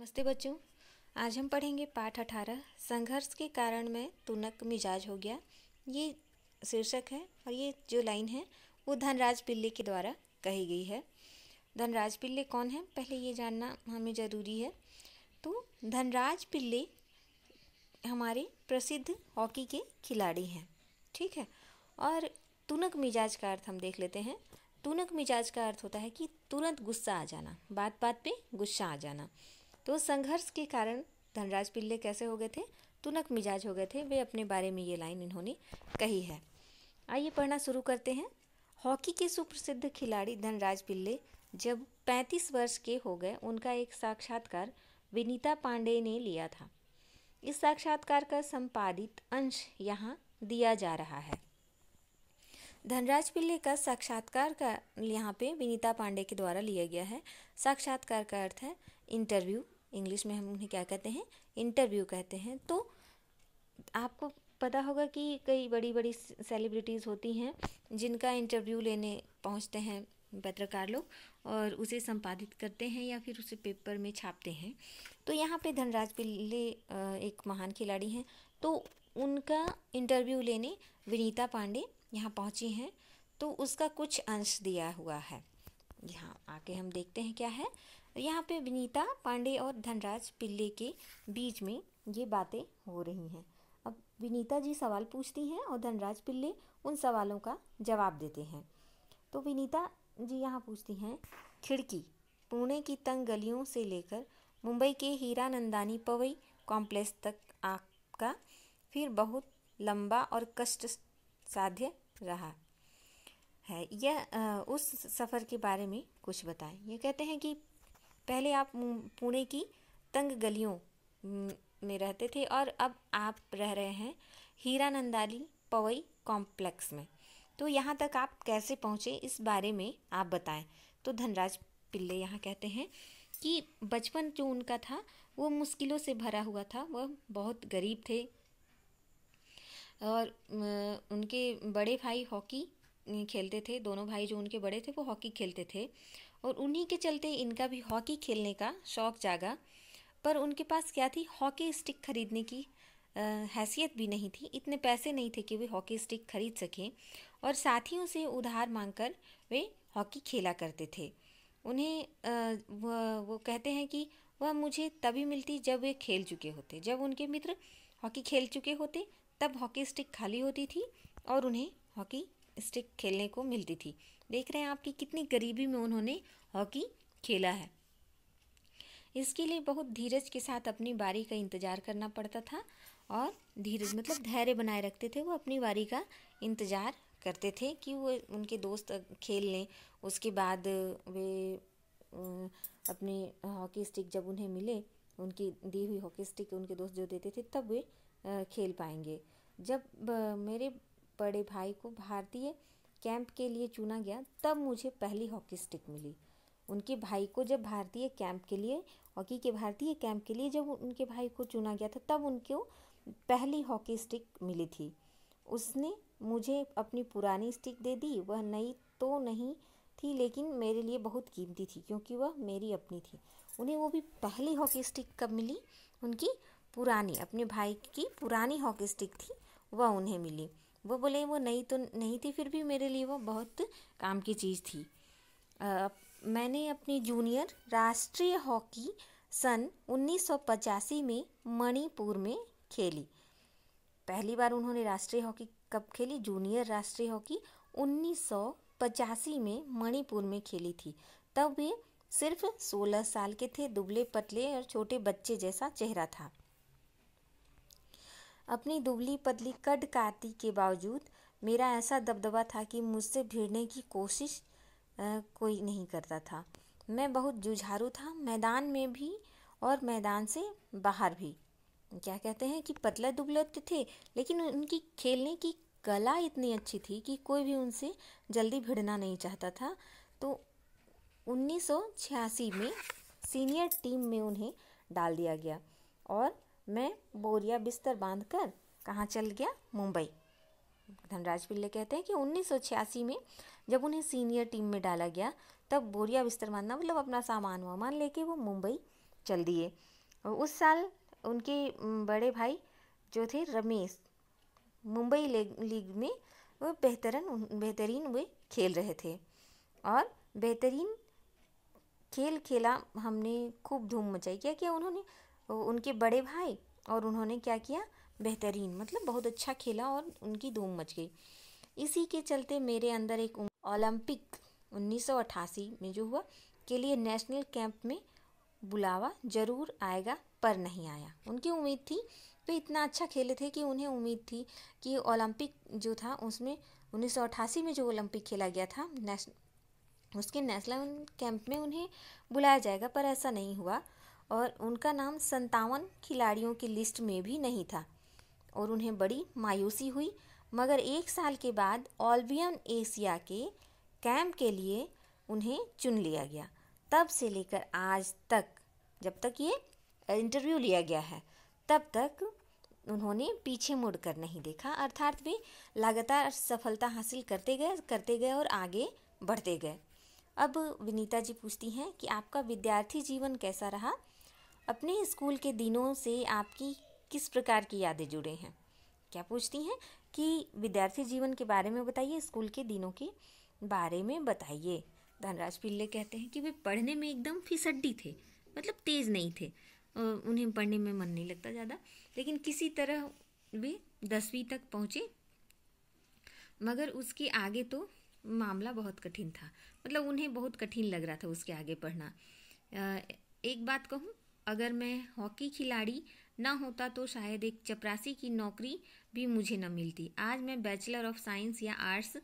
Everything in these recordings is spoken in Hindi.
नमस्ते बच्चों आज हम पढ़ेंगे पाठ अठारह संघर्ष के कारण मैं तुनक मिजाज हो गया ये शीर्षक है और ये जो लाइन है वो धनराज पिल्ले के द्वारा कही गई है धनराज पिल्ले कौन है पहले ये जानना हमें ज़रूरी है तो धनराज पिल्ले हमारे प्रसिद्ध हॉकी के खिलाड़ी हैं ठीक है और तुनक मिजाज का अर्थ हम देख लेते हैं तुनक मिजाज का अर्थ होता है कि तुरंत गुस्सा आ जाना बात बात पे गुस्सा आ जाना तो संघर्ष के कारण धनराज पिल्ले कैसे हो गए थे तुनक मिजाज हो गए थे वे अपने बारे में ये लाइन इन्होंने कही है आइए पढ़ना शुरू करते हैं हॉकी के सुप्रसिद्ध खिलाड़ी धनराज पिल्ले जब 35 वर्ष के हो गए उनका एक साक्षात्कार विनीता पांडे ने लिया था इस साक्षात्कार का संपादित अंश यहाँ दिया जा रहा है धनराज पिल्ले का साक्षात्कार का यहाँ पे विनीता पांडे के द्वारा लिया गया है साक्षात्कार का अर्थ है इंटरव्यू इंग्लिश में हम उन्हें क्या कहते हैं इंटरव्यू कहते हैं तो आपको पता होगा कि कई बड़ी बड़ी सेलिब्रिटीज़ होती हैं जिनका इंटरव्यू लेने पहुंचते हैं पत्रकार लोग और उसे संपादित करते हैं या फिर उसे पेपर में छापते हैं तो यहाँ पे धनराज पिल्ले एक महान खिलाड़ी हैं तो उनका इंटरव्यू लेने विनीता पांडे यहाँ पहुँची हैं तो उसका कुछ अंश दिया हुआ है यहाँ आके हम देखते हैं क्या है तो यहाँ पे विनीता पांडे और धनराज पिल्ले के बीच में ये बातें हो रही हैं अब विनीता जी सवाल पूछती हैं और धनराज पिल्ले उन सवालों का जवाब देते हैं तो विनीता जी यहाँ पूछती हैं खिड़की पुणे की तंग गलियों से लेकर मुंबई के हीरा नंदानी पवई कॉम्प्लेक्स तक आपका फिर बहुत लंबा और कष्ट साध्य रहा है यह उस सफ़र के बारे में कुछ बताएं ये कहते हैं कि पहले आप पुणे की तंग गलियों में रहते थे और अब आप रह रहे हैं हीरानंदाली पवई कॉम्प्लेक्स में तो यहाँ तक आप कैसे पहुँचे इस बारे में आप बताएं तो धनराज पिल्ले यहाँ कहते हैं कि बचपन जो उनका था वो मुश्किलों से भरा हुआ था वह बहुत गरीब थे और उनके बड़े भाई हॉकी खेलते थे दोनों भाई जो उनके बड़े थे वो हॉकी खेलते थे और उन्हीं के चलते इनका भी हॉकी खेलने का शौक जागा पर उनके पास क्या थी हॉकी स्टिक खरीदने की आ, हैसियत भी नहीं थी इतने पैसे नहीं थे कि वे हॉकी स्टिक खरीद सकें और साथियों से उधार मांगकर वे हॉकी खेला करते थे उन्हें आ, वो, वो कहते हैं कि वह मुझे तभी मिलती जब वे खेल चुके होते जब उनके मित्र हॉकी खेल चुके होते तब हॉकी स्टिक खाली होती थी और उन्हें हॉकी स्टिक खेलने को मिलती थी देख रहे हैं आपकी कितनी गरीबी में उन्होंने हॉकी खेला है इसके लिए बहुत धीरज के साथ अपनी बारी का इंतज़ार करना पड़ता था और धीरज मतलब धैर्य बनाए रखते थे वो अपनी बारी का इंतज़ार करते थे कि वो उनके दोस्त खेल लें उसके बाद वे अपनी हॉकी स्टिक जब उन्हें मिले उनकी दी हुई हॉकी स्टिक उनके दोस्त जो देते थे तब वे खेल पाएंगे जब मेरे बड़े भाई को भारतीय कैंप के लिए चुना गया तब मुझे पहली हॉकी स्टिक मिली उनके भाई को जब भारतीय कैंप के लिए हॉकी के भारतीय कैंप के लिए जब उनके भाई को चुना गया था तब उनको पहली हॉकी स्टिक मिली थी उसने मुझे अपनी पुरानी स्टिक दे दी वह नई तो नहीं थी लेकिन मेरे लिए बहुत कीमती थी क्योंकि वह मेरी अपनी थी उन्हें वो भी पहली हॉकी स्टिक कब मिली उनकी पुरानी अपने भाई की पुरानी हॉकी स्टिक थी वह उन्हें मिली वो बोले वो नहीं तो नहीं थी फिर भी मेरे लिए वो बहुत काम की चीज़ थी आ, मैंने अपनी जूनियर राष्ट्रीय हॉकी सन 1985 में मणिपुर में खेली पहली बार उन्होंने राष्ट्रीय हॉकी कब खेली जूनियर राष्ट्रीय हॉकी 1985 में मणिपुर में खेली थी तब वे सिर्फ 16 साल के थे दुबले पतले और छोटे बच्चे जैसा चेहरा था अपनी दुबली पतली कट काती के बावजूद मेरा ऐसा दबदबा था कि मुझसे भिड़ने की कोशिश कोई नहीं करता था मैं बहुत जुझारू था मैदान में भी और मैदान से बाहर भी क्या कहते हैं कि पतला दुबले तो थे लेकिन उनकी खेलने की कला इतनी अच्छी थी कि कोई भी उनसे जल्दी भिड़ना नहीं चाहता था तो 1986 में सीनियर टीम में उन्हें डाल दिया गया और मैं बोरिया बिस्तर बांध कर कहाँ चल गया मुंबई धनराज पिल्ले कहते हैं कि उन्नीस में जब उन्हें सीनियर टीम में डाला गया तब बोरिया बिस्तर बांधना मतलब अपना सामान वामान लेके वो मुंबई चल दिए उस साल उनके बड़े भाई जो थे रमेश मुंबई लीग में वो बेहतरन बेहतरीन वे खेल रहे थे और बेहतरीन खेल खेला हमने खूब धूम मचाई क्या क्या उन्होंने उनके बड़े भाई और उन्होंने क्या किया बेहतरीन मतलब बहुत अच्छा खेला और उनकी धूम मच गई इसी के चलते मेरे अंदर एक ओलंपिक 1988 में जो हुआ के लिए नेशनल कैंप में बुलावा ज़रूर आएगा पर नहीं आया उनकी उम्मीद थी वे तो इतना अच्छा खेले थे कि उन्हें उम्मीद थी कि ओलंपिक जो था उसमें 1988 में जो ओलंपिक खेला गया था नेशनल उसके नेशनल कैंप में उन्हें बुलाया जाएगा पर ऐसा नहीं हुआ और उनका नाम संतावन खिलाड़ियों की लिस्ट में भी नहीं था और उन्हें बड़ी मायूसी हुई मगर एक साल के बाद ओलबियन एशिया के कैंप के लिए उन्हें चुन लिया गया तब से लेकर आज तक जब तक ये इंटरव्यू लिया गया है तब तक उन्होंने पीछे मुड़कर नहीं देखा अर्थात वे लगातार सफलता हासिल करते गए करते गए और आगे बढ़ते गए अब विनीता जी पूछती हैं कि आपका विद्यार्थी जीवन कैसा रहा अपने स्कूल के दिनों से आपकी किस प्रकार की यादें जुड़े हैं क्या पूछती हैं कि विद्यार्थी जीवन के बारे में बताइए स्कूल के दिनों के बारे में बताइए धनराज पिल्ले कहते हैं कि वे पढ़ने में एकदम फिसड्डी थे मतलब तेज़ नहीं थे उन्हें पढ़ने में मन नहीं लगता ज़्यादा लेकिन किसी तरह वे दसवीं तक पहुँचे मगर उसके आगे तो मामला बहुत कठिन था मतलब उन्हें बहुत कठिन लग रहा था उसके आगे पढ़ना एक बात कहूँ अगर मैं हॉकी खिलाड़ी ना होता तो शायद एक चपरासी की नौकरी भी मुझे न मिलती आज मैं बैचलर ऑफ साइंस या आर्ट्स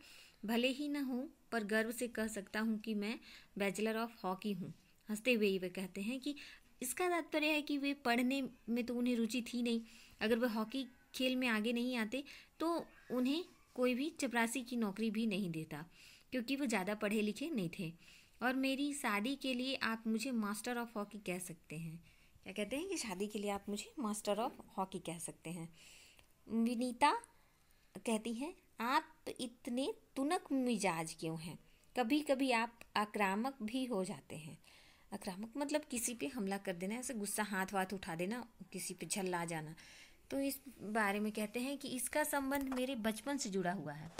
भले ही न हूँ पर गर्व से कह सकता हूँ कि मैं बैचलर ऑफ हॉकी हूँ हंसते हुए ही वे कहते हैं कि इसका तात्पर्य है कि वे पढ़ने में तो उन्हें रुचि थी नहीं अगर वे हॉकी खेल में आगे नहीं आते तो उन्हें कोई भी चपरासी की नौकरी भी नहीं देता क्योंकि वो ज़्यादा पढ़े लिखे नहीं थे और मेरी शादी के लिए आप मुझे मास्टर ऑफ हॉकी कह सकते हैं क्या कहते हैं कि शादी के लिए आप मुझे मास्टर ऑफ हॉकी कह सकते हैं विनीता कहती हैं आप इतने तुनक मिजाज क्यों हैं कभी कभी आप आक्रामक भी हो जाते हैं आक्रामक मतलब किसी पे हमला कर देना ऐसे गुस्सा हाथ वाथ उठा देना किसी पे झल्ला जाना तो इस बारे में कहते हैं कि इसका संबंध मेरे बचपन से जुड़ा हुआ है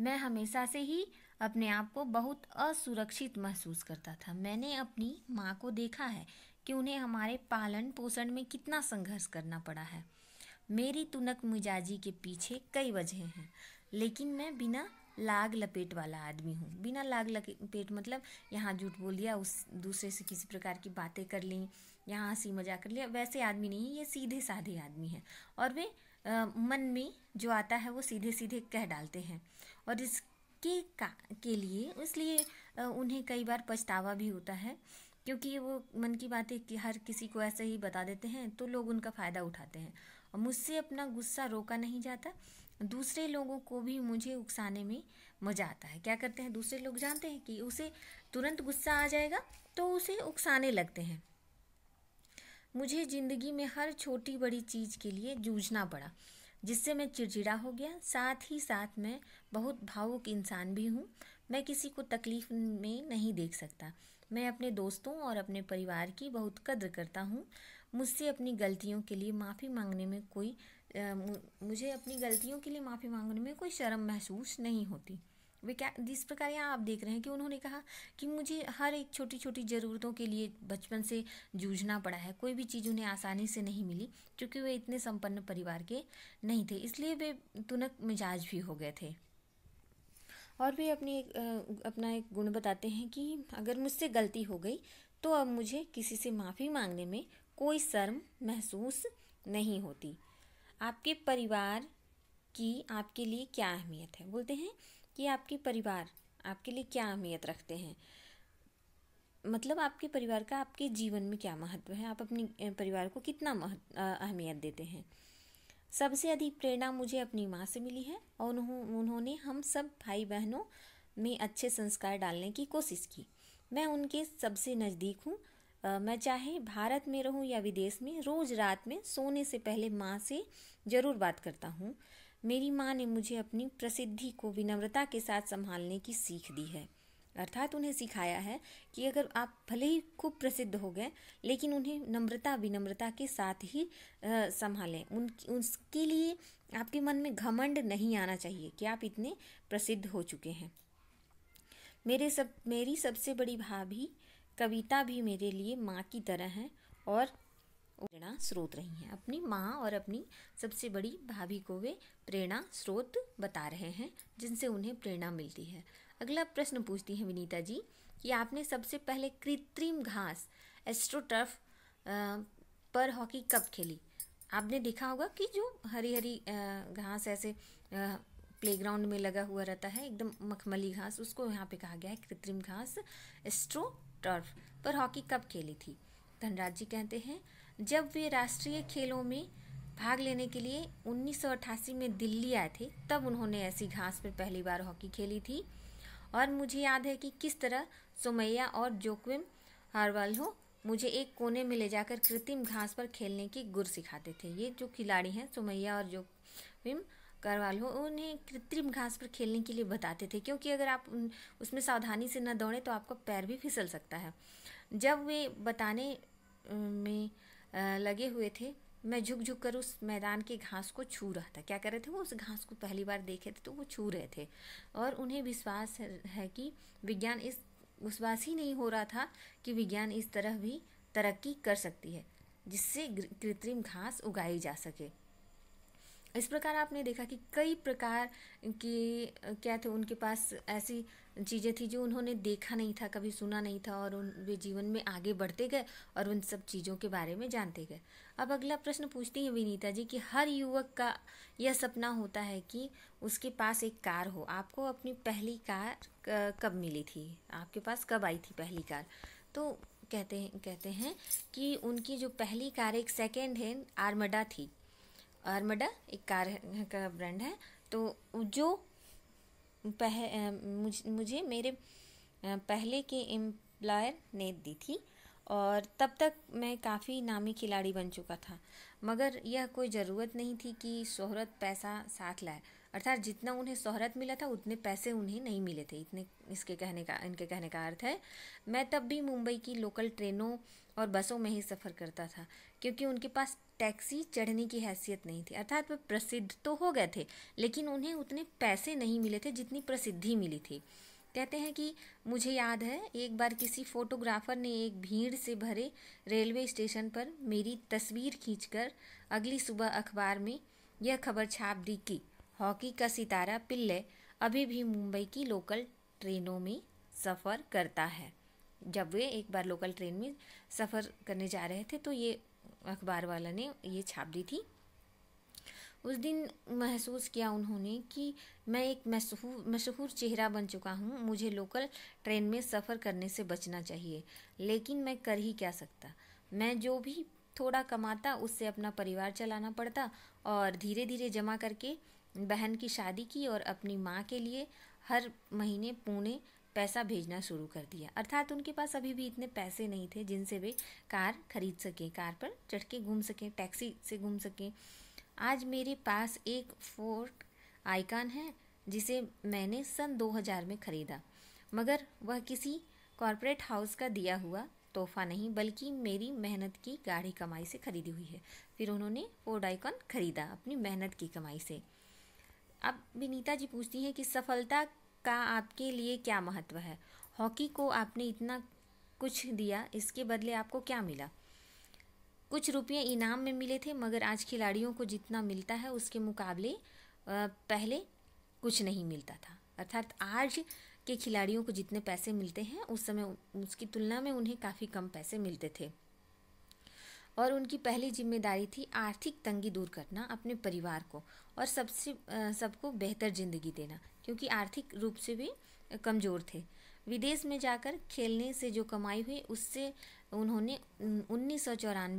मैं हमेशा से ही अपने आप को बहुत असुरक्षित महसूस करता था मैंने अपनी माँ को देखा है कि उन्हें हमारे पालन पोषण में कितना संघर्ष करना पड़ा है मेरी तुनक मिजाजी के पीछे कई वजह हैं लेकिन मैं बिना लाग लपेट वाला आदमी हूँ बिना लाग लपेट मतलब यहाँ झूठ बोल दिया उस दूसरे से किसी प्रकार की बातें कर ली यहाँ हंसी मजाक कर लिया वैसे आदमी नहीं ये सीधे साधे आदमी हैं और वे आ, मन में जो आता है वो सीधे सीधे कह डालते हैं और इसके का के लिए इसलिए उन्हें कई बार पछतावा भी होता है क्योंकि वो मन की बातें कि हर किसी को ऐसे ही बता देते हैं तो लोग उनका फ़ायदा उठाते हैं और मुझसे अपना गुस्सा रोका नहीं जाता दूसरे लोगों को भी मुझे उकसाने में मज़ा आता है क्या करते हैं दूसरे लोग जानते हैं कि उसे तुरंत गुस्सा आ जाएगा तो उसे उकसाने लगते हैं मुझे ज़िंदगी में हर छोटी बड़ी चीज़ के लिए जूझना पड़ा जिससे मैं चिड़चिड़ा हो गया साथ ही साथ मैं बहुत भावुक इंसान भी हूँ मैं किसी को तकलीफ़ में नहीं देख सकता मैं अपने दोस्तों और अपने परिवार की बहुत कद्र करता हूँ मुझसे अपनी गलतियों के लिए माफ़ी मांगने में कोई मुझे अपनी गलतियों के लिए माफ़ी मांगने में कोई शर्म महसूस नहीं होती वे क्या जिस प्रकार यहाँ आप देख रहे हैं कि उन्होंने कहा कि मुझे हर एक छोटी छोटी ज़रूरतों के लिए बचपन से जूझना पड़ा है कोई भी चीज़ उन्हें आसानी से नहीं मिली क्योंकि वे इतने संपन्न परिवार के नहीं थे इसलिए वे तुनक मिजाज भी हो गए थे और वे अपनी एक अपना एक गुण बताते हैं कि अगर मुझसे गलती हो गई तो अब मुझे किसी से माफ़ी मांगने में कोई शर्म महसूस नहीं होती आपके परिवार की आपके लिए क्या अहमियत है बोलते हैं कि आपके परिवार आपके लिए क्या अहमियत रखते हैं मतलब आपके परिवार का आपके जीवन में क्या महत्व है आप अपने परिवार को कितना महत्व अहमियत देते हैं सबसे अधिक प्रेरणा मुझे अपनी माँ से मिली है और उन्होंने हम सब भाई बहनों में अच्छे संस्कार डालने की कोशिश की मैं उनके सबसे नज़दीक हूँ मैं चाहे भारत में रहूँ या विदेश में रोज़ रात में सोने से पहले माँ से ज़रूर बात करता हूँ मेरी माँ ने मुझे अपनी प्रसिद्धि को विनम्रता के साथ संभालने की सीख दी है अर्थात उन्हें सिखाया है कि अगर आप भले ही खूब प्रसिद्ध हो गए लेकिन उन्हें नम्रता विनम्रता के साथ ही संभालें उन उसके लिए आपके मन में घमंड नहीं आना चाहिए कि आप इतने प्रसिद्ध हो चुके हैं मेरे सब मेरी सबसे बड़ी भाभी कविता भी मेरे लिए माँ की तरह हैं और स्रोत रही हैं अपनी माँ और अपनी सबसे बड़ी भाभी को वे प्रेरणा स्रोत बता रहे हैं जिनसे उन्हें प्रेरणा मिलती है अगला प्रश्न पूछती हैं विनीता जी कि आपने सबसे पहले कृत्रिम घास एस्ट्रोटर्फ पर हॉकी कब खेली आपने देखा होगा कि जो हरी हरी घास ऐसे प्लेग्राउंड में लगा हुआ रहता है एकदम मखमली घास उसको यहाँ पे कहा गया है कृत्रिम घास एस्ट्रो टर्फ पर हॉकी कब खेली थी धनराज जी कहते हैं जब वे राष्ट्रीय खेलों में भाग लेने के लिए 1988 में दिल्ली आए थे तब उन्होंने ऐसी घास पर पहली बार हॉकी खेली थी और मुझे याद है कि किस तरह सोमैया और जोक्विम हो मुझे एक कोने में ले जाकर कृत्रिम घास पर खेलने की गुर सिखाते थे ये जो खिलाड़ी हैं सोमैया और जोक्विम करवाल हो उन्हें कृत्रिम घास पर खेलने के लिए बताते थे क्योंकि अगर आप उसमें सावधानी से न दौड़ें तो आपका पैर भी फिसल सकता है जब वे बताने में लगे हुए थे मैं झुक झुक कर उस मैदान की घास को छू रहा था क्या कर रहे थे वो उस घास को पहली बार देखे थे तो वो छू रहे थे और उन्हें विश्वास है कि विज्ञान इस विश्वास ही नहीं हो रहा था कि विज्ञान इस तरह भी तरक्की कर सकती है जिससे कृत्रिम घास उगाई जा सके इस प्रकार आपने देखा कि कई प्रकार के क्या थे उनके पास ऐसी चीज़ें थी जो उन्होंने देखा नहीं था कभी सुना नहीं था और उन वे जीवन में आगे बढ़ते गए और उन सब चीज़ों के बारे में जानते गए अब अगला प्रश्न पूछती हैं विनीता जी कि हर युवक का यह सपना होता है कि उसके पास एक कार हो आपको अपनी पहली कार कब मिली थी आपके पास कब आई थी पहली कार तो कहते हैं कहते हैं कि उनकी जो पहली कार एक सेकेंड हैंड आर्मडा थी आर्मडा एक कार का ब्रांड है तो जो पह मुझ, मुझे मेरे पहले के एम्प्लॉयर ने दी थी और तब तक मैं काफ़ी नामी खिलाड़ी बन चुका था मगर यह कोई ज़रूरत नहीं थी कि शोहरत पैसा साथ लाए अर्थात जितना उन्हें शोहरत मिला था उतने पैसे उन्हें नहीं मिले थे इतने इसके कहने का इनके कहने का अर्थ है मैं तब भी मुंबई की लोकल ट्रेनों और बसों में ही सफ़र करता था क्योंकि उनके पास टैक्सी चढ़ने की हैसियत नहीं थी अर्थात वे प्रसिद्ध तो हो गए थे लेकिन उन्हें उतने पैसे नहीं मिले थे जितनी प्रसिद्धि मिली थी कहते हैं कि मुझे याद है एक बार किसी फोटोग्राफर ने एक भीड़ से भरे रेलवे स्टेशन पर मेरी तस्वीर खींचकर अगली सुबह अखबार में यह खबर छाप दी कि हॉकी का सितारा पिल्ले अभी भी मुंबई की लोकल ट्रेनों में सफ़र करता है जब वे एक बार लोकल ट्रेन में सफ़र करने जा रहे थे तो ये अखबार वाला ने ये छाप दी थी उस दिन महसूस किया उन्होंने कि मैं एक मशहूर मशहूर चेहरा बन चुका हूँ मुझे लोकल ट्रेन में सफ़र करने से बचना चाहिए लेकिन मैं कर ही क्या सकता मैं जो भी थोड़ा कमाता उससे अपना परिवार चलाना पड़ता और धीरे धीरे जमा करके बहन की शादी की और अपनी माँ के लिए हर महीने पुणे पैसा भेजना शुरू कर दिया अर्थात उनके पास अभी भी इतने पैसे नहीं थे जिनसे वे कार खरीद सकें कार पर चढ़ के घूम सकें टैक्सी से घूम सकें आज मेरे पास एक फोर्ट आइकान है जिसे मैंने सन 2000 में ख़रीदा मगर वह किसी कॉरपोरेट हाउस का दिया हुआ तोहफा नहीं बल्कि मेरी मेहनत की गाढ़ी कमाई से खरीदी हुई है फिर उन्होंने फोर्ड आइकॉन खरीदा अपनी मेहनत की कमाई से अब विनीता जी पूछती हैं कि सफलता का आपके लिए क्या महत्व है हॉकी को आपने इतना कुछ दिया इसके बदले आपको क्या मिला कुछ रुपये इनाम में मिले थे मगर आज खिलाड़ियों को जितना मिलता है उसके मुकाबले पहले कुछ नहीं मिलता था अर्थात आज के खिलाड़ियों को जितने पैसे मिलते हैं उस समय उसकी तुलना में उन्हें काफ़ी कम पैसे मिलते थे और उनकी पहली जिम्मेदारी थी आर्थिक तंगी दूर करना अपने परिवार को और सबसे सबको बेहतर ज़िंदगी देना क्योंकि आर्थिक रूप से भी कमज़ोर थे विदेश में जाकर खेलने से जो कमाई हुई उससे उन्होंने उन्नीस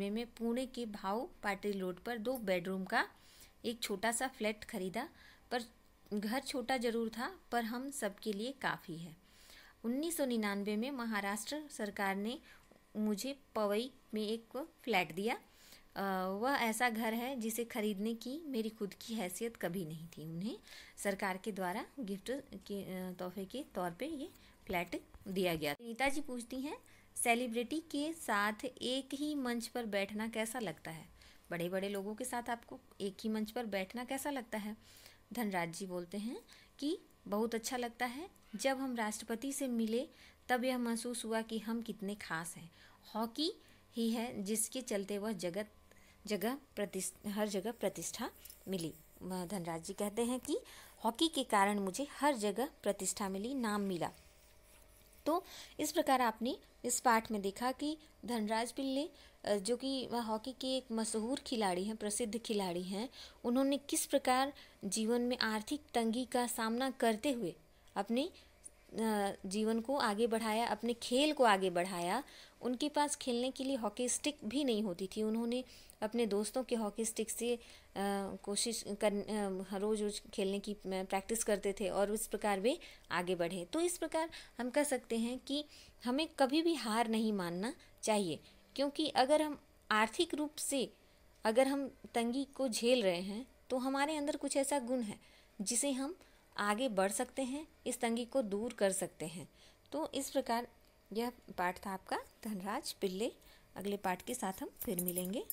में पुणे के भाव पाटिल रोड पर दो बेडरूम का एक छोटा सा फ्लैट खरीदा पर घर छोटा जरूर था पर हम सबके लिए काफ़ी है 1999 में महाराष्ट्र सरकार ने मुझे पवई में एक फ्लैट दिया वह ऐसा घर है जिसे खरीदने की मेरी खुद की हैसियत कभी नहीं थी उन्हें सरकार के द्वारा गिफ्ट के तोहफे के तौर पे ये फ्लैट दिया गया नीता जी पूछती हैं सेलिब्रिटी के साथ एक ही मंच पर बैठना कैसा लगता है बड़े बड़े लोगों के साथ आपको एक ही मंच पर बैठना कैसा लगता है धनराज जी बोलते हैं कि बहुत अच्छा लगता है जब हम राष्ट्रपति से मिले तब यह महसूस हुआ कि हम कितने खास हैं हॉकी ही है जिसके चलते वह जगत जगह प्रतिष्ठ हर जगह प्रतिष्ठा मिली धनराज जी कहते हैं कि हॉकी के कारण मुझे हर जगह प्रतिष्ठा मिली नाम मिला तो इस प्रकार आपने इस पाठ में देखा कि धनराज पिल्ले जो कि हॉकी के एक मशहूर खिलाड़ी हैं प्रसिद्ध खिलाड़ी हैं उन्होंने किस प्रकार जीवन में आर्थिक तंगी का सामना करते हुए अपनी जीवन को आगे बढ़ाया अपने खेल को आगे बढ़ाया उनके पास खेलने के लिए हॉकी स्टिक भी नहीं होती थी उन्होंने अपने दोस्तों के हॉकी स्टिक से कोशिश कर रोज़ रोज खेलने की प्रैक्टिस करते थे और उस प्रकार वे आगे बढ़े तो इस प्रकार हम कह सकते हैं कि हमें कभी भी हार नहीं मानना चाहिए क्योंकि अगर हम आर्थिक रूप से अगर हम तंगी को झेल रहे हैं तो हमारे अंदर कुछ ऐसा गुण है जिसे हम आगे बढ़ सकते हैं इस तंगी को दूर कर सकते हैं तो इस प्रकार यह पाठ था आपका धनराज पिल्ले अगले पाठ के साथ हम फिर मिलेंगे